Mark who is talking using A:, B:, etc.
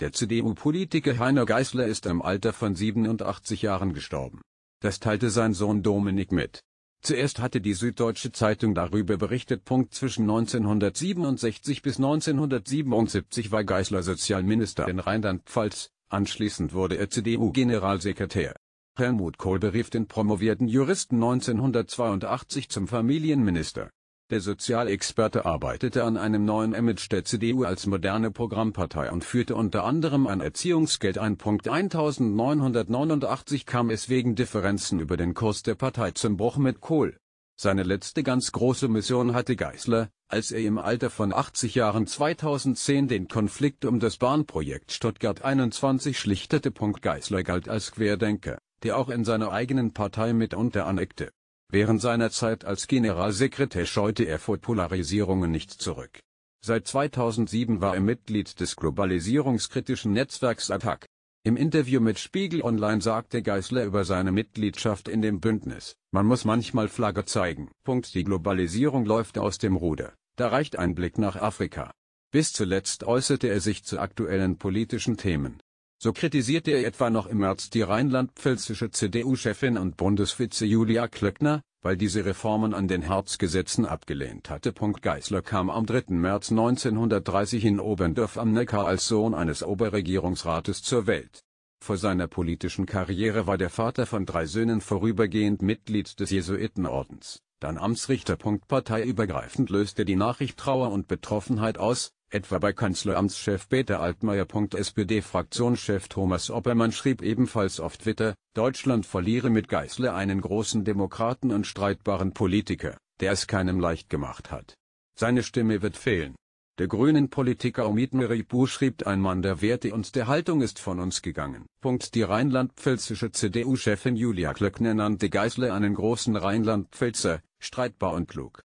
A: Der CDU-Politiker Heiner Geißler ist im Alter von 87 Jahren gestorben. Das teilte sein Sohn Dominik mit. Zuerst hatte die Süddeutsche Zeitung darüber berichtet. Zwischen 1967 bis 1977 war Geißler Sozialminister in Rheinland-Pfalz, anschließend wurde er CDU-Generalsekretär. Helmut Kohl berief den promovierten Juristen 1982 zum Familienminister. Der Sozialexperte arbeitete an einem neuen Image der CDU als moderne Programmpartei und führte unter anderem ein Erziehungsgeld ein. 1989 kam es wegen Differenzen über den Kurs der Partei zum Bruch mit Kohl. Seine letzte ganz große Mission hatte Geisler, als er im Alter von 80 Jahren 2010 den Konflikt um das Bahnprojekt Stuttgart 21 schlichtete. Geisler galt als Querdenker, der auch in seiner eigenen Partei mitunter aneckte. Während seiner Zeit als Generalsekretär scheute er vor Polarisierungen nicht zurück. Seit 2007 war er Mitglied des globalisierungskritischen Netzwerks Attac. Im Interview mit Spiegel Online sagte Geisler über seine Mitgliedschaft in dem Bündnis, man muss manchmal Flagge zeigen. Punkt die Globalisierung läuft aus dem Ruder, da reicht ein Blick nach Afrika. Bis zuletzt äußerte er sich zu aktuellen politischen Themen. So kritisierte er etwa noch im März die rheinland-pfälzische CDU-Chefin und Bundesvize Julia Klöckner, weil diese Reformen an den Herzgesetzen abgelehnt hatte. Geißler kam am 3. März 1930 in Oberndorf am Neckar als Sohn eines Oberregierungsrates zur Welt. Vor seiner politischen Karriere war der Vater von drei Söhnen vorübergehend Mitglied des Jesuitenordens, dann Amtsrichter. Parteiübergreifend löste die Nachricht Trauer und Betroffenheit aus, etwa bei Kanzleramtschef Peter Altmaier. SPD-Fraktionschef Thomas Oppermann schrieb ebenfalls auf Twitter, Deutschland verliere mit Geißler einen großen Demokraten und streitbaren Politiker, der es keinem leicht gemacht hat. Seine Stimme wird fehlen. Der grünen Politiker Omid Meribu schrieb ein Mann der Werte und der Haltung ist von uns gegangen. Die rheinland-pfälzische CDU-Chefin Julia Klöckner nannte Geißler einen großen Rheinland-Pfälzer, streitbar und klug.